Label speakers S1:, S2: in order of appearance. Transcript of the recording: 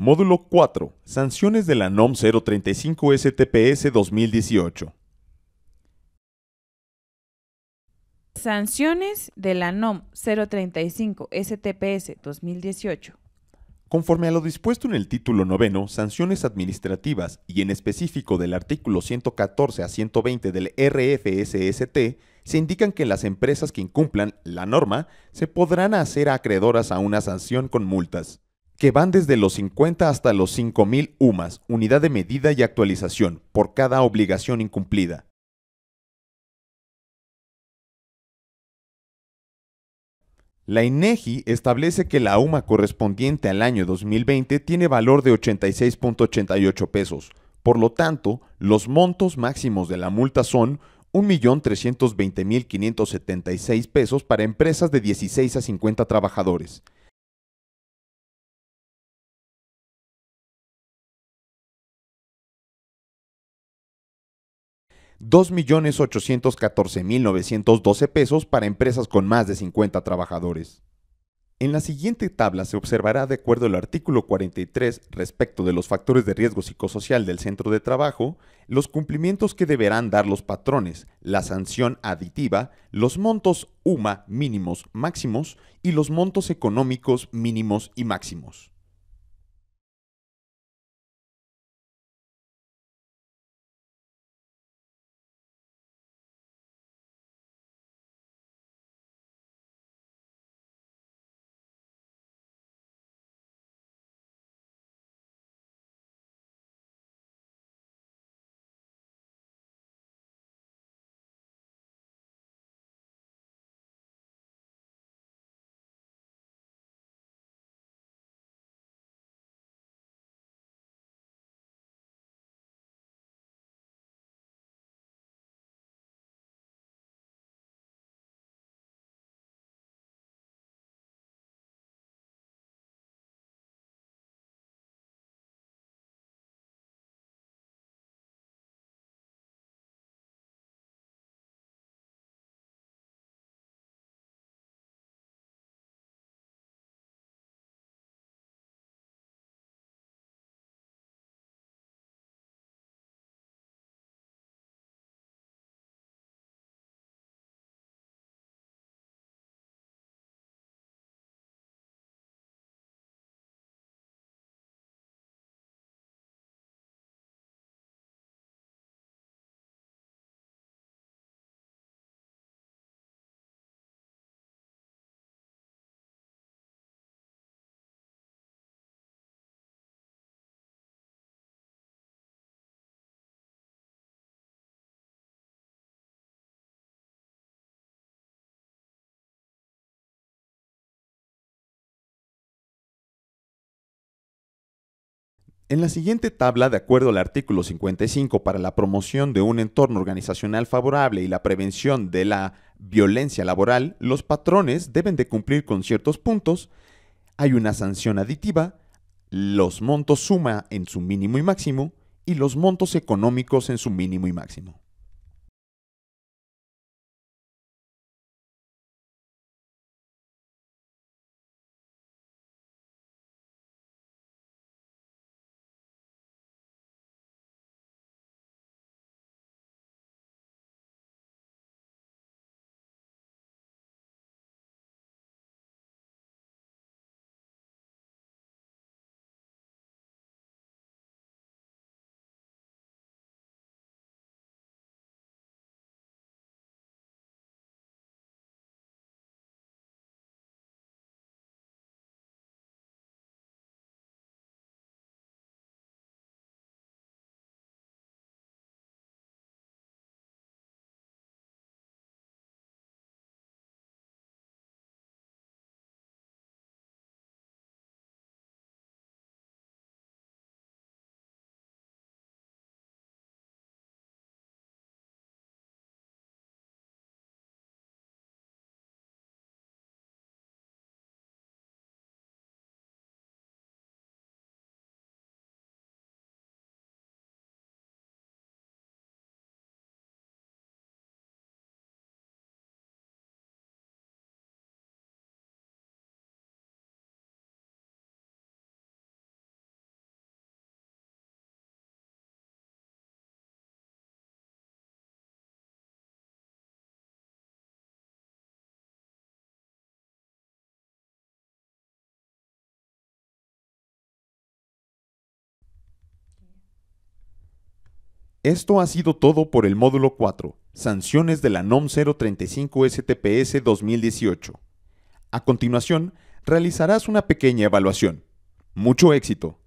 S1: Módulo 4.
S2: Sanciones de la NOM 035 STPS 2018.
S3: Sanciones de la NOM 035 STPS 2018.
S2: Conforme a lo dispuesto en el título noveno, sanciones administrativas y en específico del artículo 114 a 120 del RFSST, se indican que las empresas que incumplan la norma se podrán hacer acreedoras a una sanción con multas que van desde los 50 hasta los 5.000 UMAS, unidad de medida y actualización, por cada obligación incumplida. La INEGI establece que la UMA correspondiente al año 2020 tiene valor de 86.88 pesos. Por lo tanto, los montos máximos de la multa son 1.320.576 pesos para empresas de 16 a
S4: 50 trabajadores,
S2: 2.814.912 pesos para empresas con más de 50 trabajadores. En la siguiente tabla se observará, de acuerdo al artículo 43 respecto de los factores de riesgo psicosocial del centro de trabajo, los cumplimientos que deberán dar los patrones, la sanción aditiva, los montos UMA mínimos máximos y los montos económicos mínimos y máximos. En la siguiente tabla, de acuerdo al artículo 55 para la promoción de un entorno organizacional favorable y la prevención de la violencia laboral, los patrones deben de cumplir con ciertos puntos, hay una sanción aditiva, los montos suma en su mínimo y máximo y los montos económicos en su mínimo y máximo. Esto ha sido todo por el módulo 4, sanciones de la NOM 035 STPS 2018. A continuación, realizarás una pequeña evaluación. Mucho éxito.